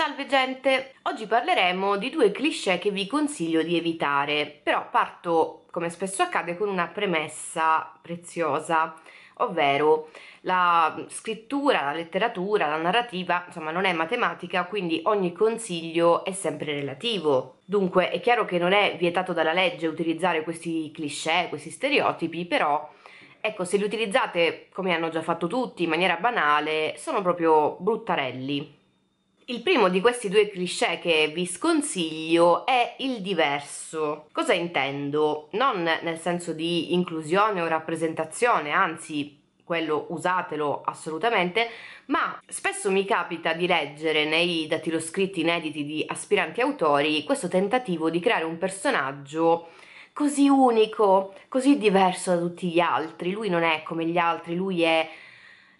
Salve gente! Oggi parleremo di due cliché che vi consiglio di evitare, però parto, come spesso accade, con una premessa preziosa, ovvero la scrittura, la letteratura, la narrativa, insomma non è matematica, quindi ogni consiglio è sempre relativo. Dunque è chiaro che non è vietato dalla legge utilizzare questi cliché, questi stereotipi, però ecco, se li utilizzate come hanno già fatto tutti in maniera banale, sono proprio bruttarelli. Il primo di questi due cliché che vi sconsiglio è il diverso. Cosa intendo? Non nel senso di inclusione o rappresentazione, anzi quello usatelo assolutamente, ma spesso mi capita di leggere nei datiloscritti inediti di aspiranti autori questo tentativo di creare un personaggio così unico, così diverso da tutti gli altri. Lui non è come gli altri, lui è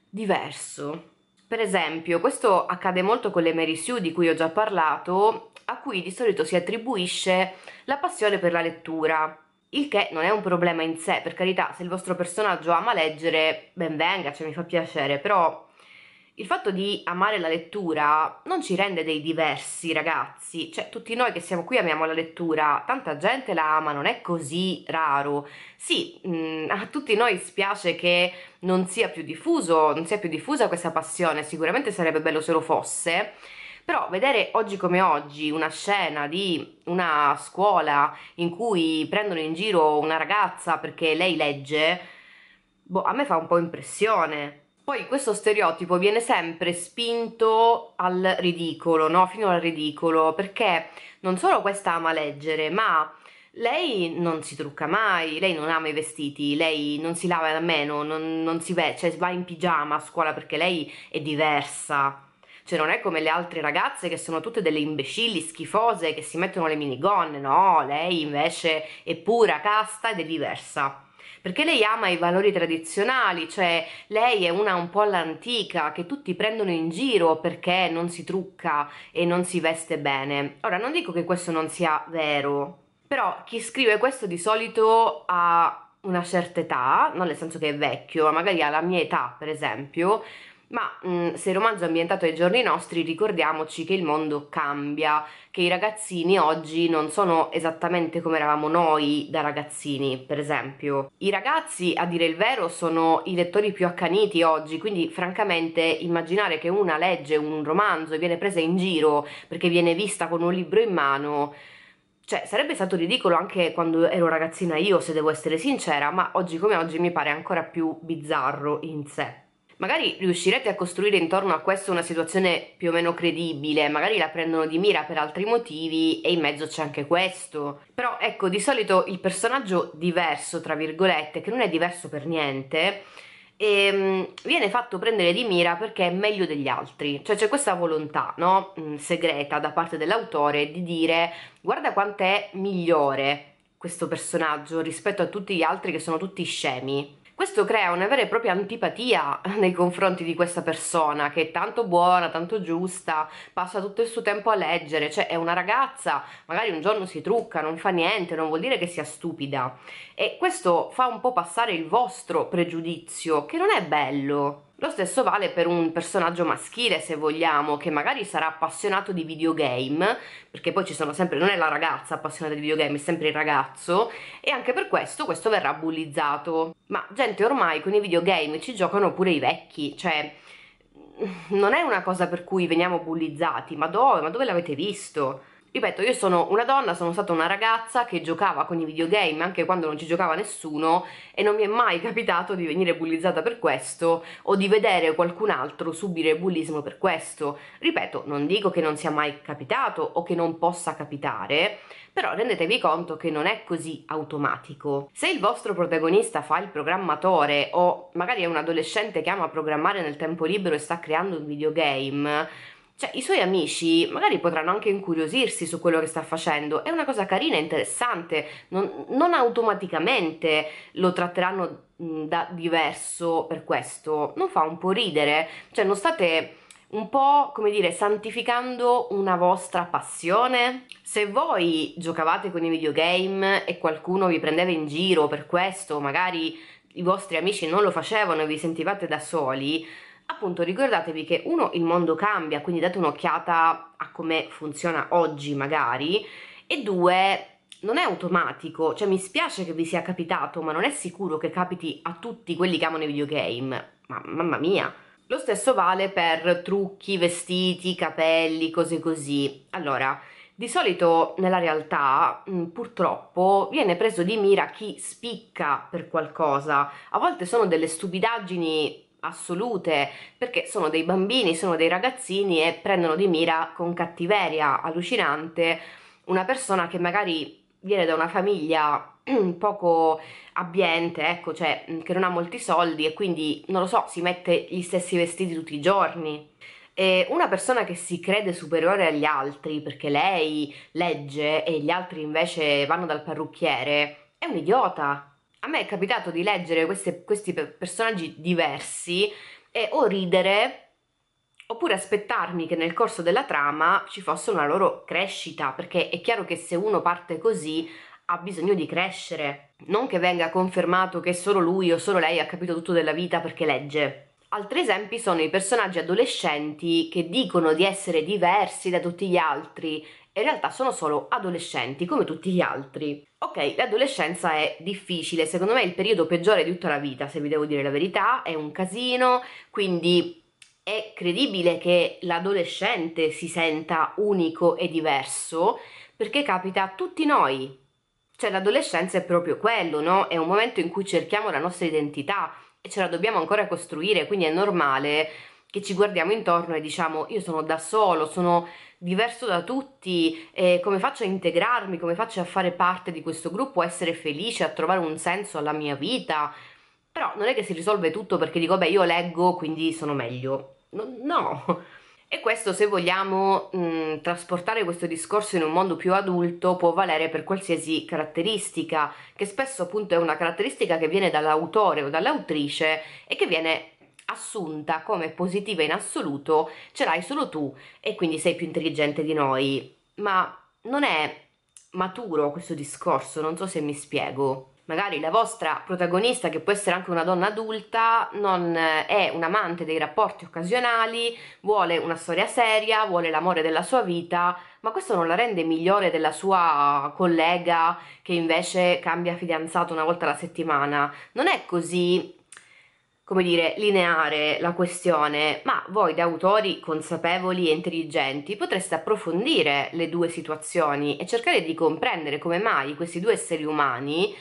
diverso. Per esempio, questo accade molto con le Mary Sue di cui ho già parlato, a cui di solito si attribuisce la passione per la lettura. Il che non è un problema in sé, per carità, se il vostro personaggio ama leggere, ben venga, cioè mi fa piacere, però il fatto di amare la lettura non ci rende dei diversi, ragazzi. Cioè, tutti noi che siamo qui amiamo la lettura, tanta gente la ama, non è così raro. Sì, mh, mm, a tutti noi spiace che non sia più diffuso, non sia più diffusa questa passione, sicuramente sarebbe bello se lo fosse. Però vedere oggi come oggi una scena di una scuola in cui prendono in giro una ragazza perché lei legge, boh, a me fa un po' impressione poi questo stereotipo viene sempre spinto al ridicolo, no? Fino al ridicolo, perché non solo questa ama leggere, ma lei non si trucca mai, lei non ama i vestiti, lei non si lava da meno, non, non si vede, cioè va in pigiama a scuola perché lei è diversa. Cioè non è come le altre ragazze che sono tutte delle imbecilli, schifose, che si mettono le minigonne, no, lei invece è pura, casta ed è diversa perché lei ama i valori tradizionali, cioè lei è una un po' all'antica che tutti prendono in giro perché non si trucca e non si veste bene. Ora non dico che questo non sia vero, però chi scrive questo di solito ha una certa età, non nel senso che è vecchio, ma magari ha la mia età per esempio, ma mh, mm, se il romanzo è ambientato ai giorni nostri ricordiamoci che il mondo cambia, che i ragazzini oggi non sono esattamente come eravamo noi da ragazzini, per esempio. I ragazzi, a dire il vero, sono i lettori più accaniti oggi, quindi francamente immaginare che una legge un romanzo e viene presa in giro perché viene vista con un libro in mano cioè, sarebbe stato ridicolo anche quando ero ragazzina io, se devo essere sincera, ma oggi come oggi mi pare ancora più bizzarro in sé magari riuscirete a costruire intorno a questo una situazione più o meno credibile, magari la prendono di mira per altri motivi e in mezzo c'è anche questo. Però ecco, di solito il personaggio diverso, tra virgolette, che non è diverso per niente, e ehm, viene fatto prendere di mira perché è meglio degli altri, cioè c'è questa volontà no? Mm, segreta da parte dell'autore di dire guarda quanto è migliore questo personaggio rispetto a tutti gli altri che sono tutti scemi questo crea una vera e propria antipatia nei confronti di questa persona che è tanto buona, tanto giusta, passa tutto il suo tempo a leggere, cioè è una ragazza, magari un giorno si trucca, non fa niente, non vuol dire che sia stupida. E questo fa un po' passare il vostro pregiudizio, che non è bello. Lo stesso vale per un personaggio maschile, se vogliamo, che magari sarà appassionato di videogame, perché poi ci sono sempre, non è la ragazza appassionata di videogame, è sempre il ragazzo, e anche per questo questo verrà bullizzato. Ma gente, ormai con i videogame ci giocano pure i vecchi, cioè non è una cosa per cui veniamo bullizzati, ma dove? Ma dove l'avete visto? ripeto io sono una donna, sono stata una ragazza che giocava con i videogame anche quando non ci giocava nessuno e non mi è mai capitato di venire bullizzata per questo o di vedere qualcun altro subire bullismo per questo ripeto, non dico che non sia mai capitato o che non possa capitare però rendetevi conto che non è così automatico se il vostro protagonista fa il programmatore o magari è un adolescente che ama programmare nel tempo libero e sta creando un videogame cioè, i suoi amici magari potranno anche incuriosirsi su quello che sta facendo, è una cosa carina e interessante, non, non, automaticamente lo tratteranno da diverso per questo, non fa un po' ridere, cioè non state un po', come dire, santificando una vostra passione? Se voi giocavate con i videogame e qualcuno vi prendeva in giro per questo, magari i vostri amici non lo facevano e vi sentivate da soli, appunto ricordatevi che uno il mondo cambia quindi date un'occhiata a come funziona oggi magari e due non è automatico, cioè mi spiace che vi sia capitato, ma non è sicuro che capiti a tutti quelli che amano i videogame. Ma mamma mia! Lo stesso vale per trucchi, vestiti, capelli, cose così. Allora, di solito nella realtà mm, purtroppo viene preso di mira chi spicca per qualcosa. A volte sono delle stupidaggini assolute perché sono dei bambini, sono dei ragazzini e prendono di mira con cattiveria allucinante una persona che magari viene da una famiglia poco abbiente, ecco, cioè che non ha molti soldi e quindi, non lo so, si mette gli stessi vestiti tutti i giorni. E una persona che si crede superiore agli altri perché lei legge e gli altri invece vanno dal parrucchiere è un idiota, a me è capitato di leggere queste, questi personaggi diversi e o ridere oppure aspettarmi che nel corso della trama ci fosse una loro crescita, perché è chiaro che se uno parte così ha bisogno di crescere, non che venga confermato che solo lui o solo lei ha capito tutto della vita perché legge. Altri esempi sono i personaggi adolescenti che dicono di essere diversi da tutti gli altri in realtà sono solo adolescenti come tutti gli altri. Ok, l'adolescenza è difficile, secondo me è il periodo peggiore di tutta la vita, se vi devo dire la verità, è un casino, quindi è credibile che l'adolescente si senta unico e diverso, perché capita a tutti noi. Cioè l'adolescenza è proprio quello, no? È un momento in cui cerchiamo la nostra identità e ce la dobbiamo ancora costruire, quindi è normale che ci guardiamo intorno e diciamo io sono da solo, sono diverso da tutti, eh, come faccio a integrarmi, come faccio a fare parte di questo gruppo, a essere felice, a trovare un senso alla mia vita. Però non è che si risolve tutto perché dico, beh, io leggo, quindi sono meglio. No. E questo, se vogliamo mh, mm, trasportare questo discorso in un mondo più adulto, può valere per qualsiasi caratteristica, che spesso appunto è una caratteristica che viene dall'autore o dall'autrice e che viene assunta come positiva in assoluto ce l'hai solo tu e quindi sei più intelligente di noi. Ma non è maturo questo discorso, non so se mi spiego. Magari la vostra protagonista, che può essere anche una donna adulta, non è un amante dei rapporti occasionali, vuole una storia seria, vuole l'amore della sua vita, ma questo non la rende migliore della sua collega che invece cambia fidanzato una volta alla settimana. Non è così come dire, lineare la questione, ma voi da autori consapevoli e intelligenti potreste approfondire le due situazioni e cercare di comprendere come mai questi due esseri umani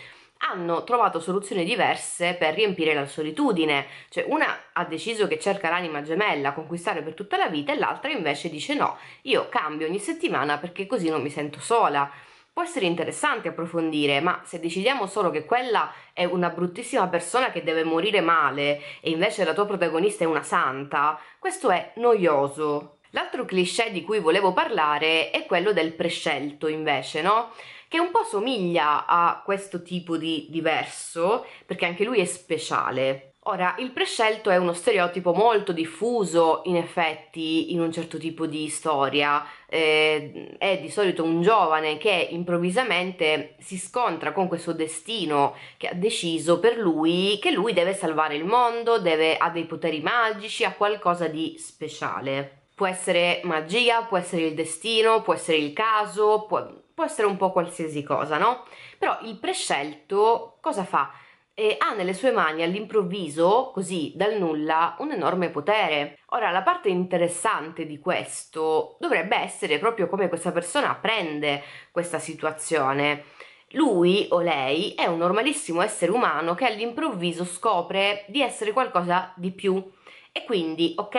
hanno trovato soluzioni diverse per riempire la solitudine, cioè una ha deciso che cerca l'anima gemella, a conquistare per tutta la vita e l'altra invece dice no, io cambio ogni settimana perché così non mi sento sola. Può essere interessante approfondire, ma se decidiamo solo che quella è una bruttissima persona che deve morire male e invece la tua protagonista è una santa, questo è noioso. L'altro cliché di cui volevo parlare è quello del prescelto, invece, no? Che un po' somiglia a questo tipo di diverso, perché anche lui è speciale. Ora, il prescelto è uno stereotipo molto diffuso, in effetti, in un certo tipo di storia. Eh, è di solito un giovane che improvvisamente si scontra con questo destino che ha deciso per lui che lui deve salvare il mondo, deve, ha dei poteri magici, ha qualcosa di speciale. Può essere magia, può essere il destino, può essere il caso, può, può essere un po' qualsiasi cosa, no? Però il prescelto cosa fa? e ha nelle sue mani all'improvviso, così dal nulla, un enorme potere. Ora, la parte interessante di questo dovrebbe essere proprio come questa persona prende questa situazione. Lui o lei è un normalissimo essere umano che all'improvviso scopre di essere qualcosa di più. E quindi, ok,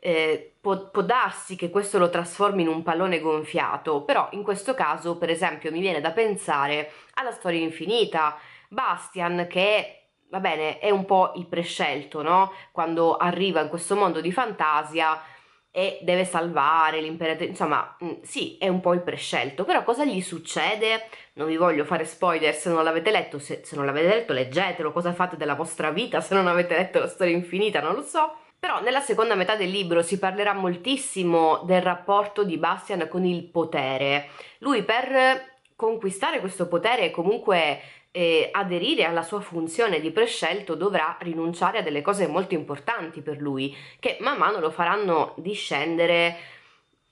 eh, può, può, darsi che questo lo trasformi in un pallone gonfiato, però in questo caso, per esempio, mi viene da pensare alla storia infinita Bastian che va bene, è un po' il prescelto, no? Quando arriva in questo mondo di fantasia e deve salvare l'imperatore, insomma, mm, sì, è un po' il prescelto, però cosa gli succede? Non vi voglio fare spoiler se non l'avete letto, se, se non l'avete letto leggetelo, cosa fate della vostra vita se non avete letto la storia infinita, non lo so. Però nella seconda metà del libro si parlerà moltissimo del rapporto di Bastian con il potere. Lui per conquistare questo potere e comunque eh, aderire alla sua funzione di prescelto dovrà rinunciare a delle cose molto importanti per lui, che man mano lo faranno discendere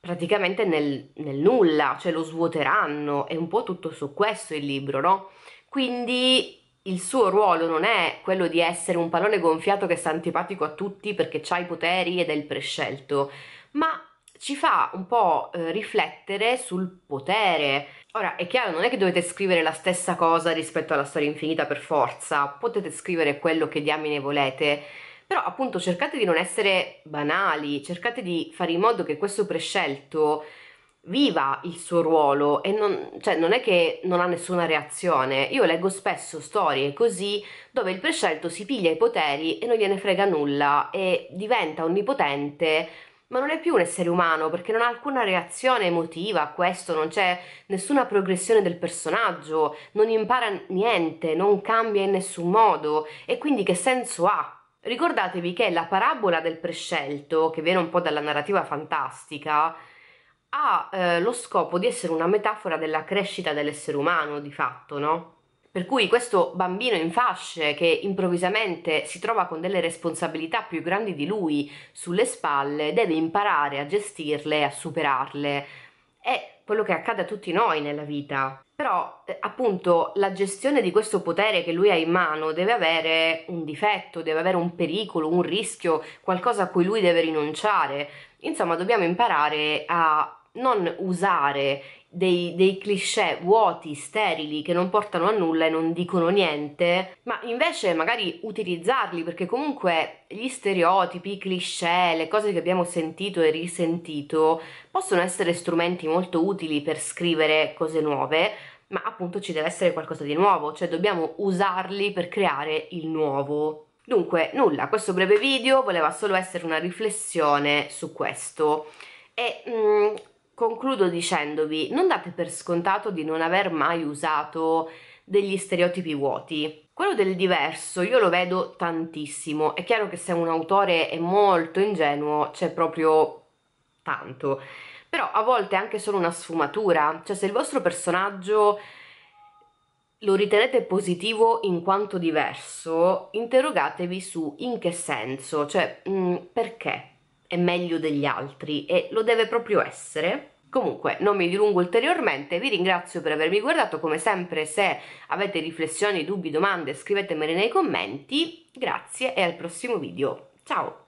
praticamente nel, nel nulla, cioè lo svuoteranno, è un po' tutto su questo il libro, no? Quindi il suo ruolo non è quello di essere un pallone gonfiato che sta antipatico a tutti perché ha i poteri ed è il prescelto, ma ci fa un po' eh, riflettere sul potere. Ora, è chiaro, non è che dovete scrivere la stessa cosa rispetto alla storia infinita per forza, potete scrivere quello che diamine volete, però appunto cercate di non essere banali, cercate di fare in modo che questo prescelto viva il suo ruolo e non, cioè, non, è che non ha nessuna reazione. Io leggo spesso storie così dove il prescelto si piglia i poteri e non gliene frega nulla e diventa onnipotente ma non è più un essere umano perché non ha alcuna reazione emotiva a questo, non c'è nessuna progressione del personaggio, non impara niente, non cambia in nessun modo e quindi che senso ha? Ricordatevi che la parabola del prescelto, che viene un po' dalla narrativa fantastica, ha eh, lo scopo di essere una metafora della crescita dell'essere umano, di fatto, no? Per cui questo bambino in fasce che improvvisamente si trova con delle responsabilità più grandi di lui sulle spalle deve imparare a gestirle, a superarle. È quello che accade a tutti noi nella vita. Però, eh, appunto, la gestione di questo potere che lui ha in mano deve avere un difetto, deve avere un pericolo, un rischio, qualcosa a cui lui deve rinunciare. Insomma, dobbiamo imparare a non usare dei, dei, cliché vuoti, sterili, che non portano a nulla e non dicono niente, ma invece magari utilizzarli perché comunque gli stereotipi, i cliché, le cose che abbiamo sentito e risentito possono essere strumenti molto utili per scrivere cose nuove, ma appunto ci deve essere qualcosa di nuovo, cioè dobbiamo usarli per creare il nuovo. Dunque, nulla, questo breve video voleva solo essere una riflessione su questo. E mh, mm, Concludo dicendovi, non date per scontato di non aver mai usato degli stereotipi vuoti. Quello del diverso io lo vedo tantissimo, è chiaro che se un autore è molto ingenuo c'è proprio tanto, però a volte è anche solo una sfumatura, cioè se il vostro personaggio lo ritenete positivo in quanto diverso, interrogatevi su in che senso, cioè mh, mm, perché è meglio degli altri e lo deve proprio essere. Comunque non mi dilungo ulteriormente, vi ringrazio per avermi guardato, come sempre se avete riflessioni, dubbi, domande scrivetemele nei commenti, grazie e al prossimo video, ciao!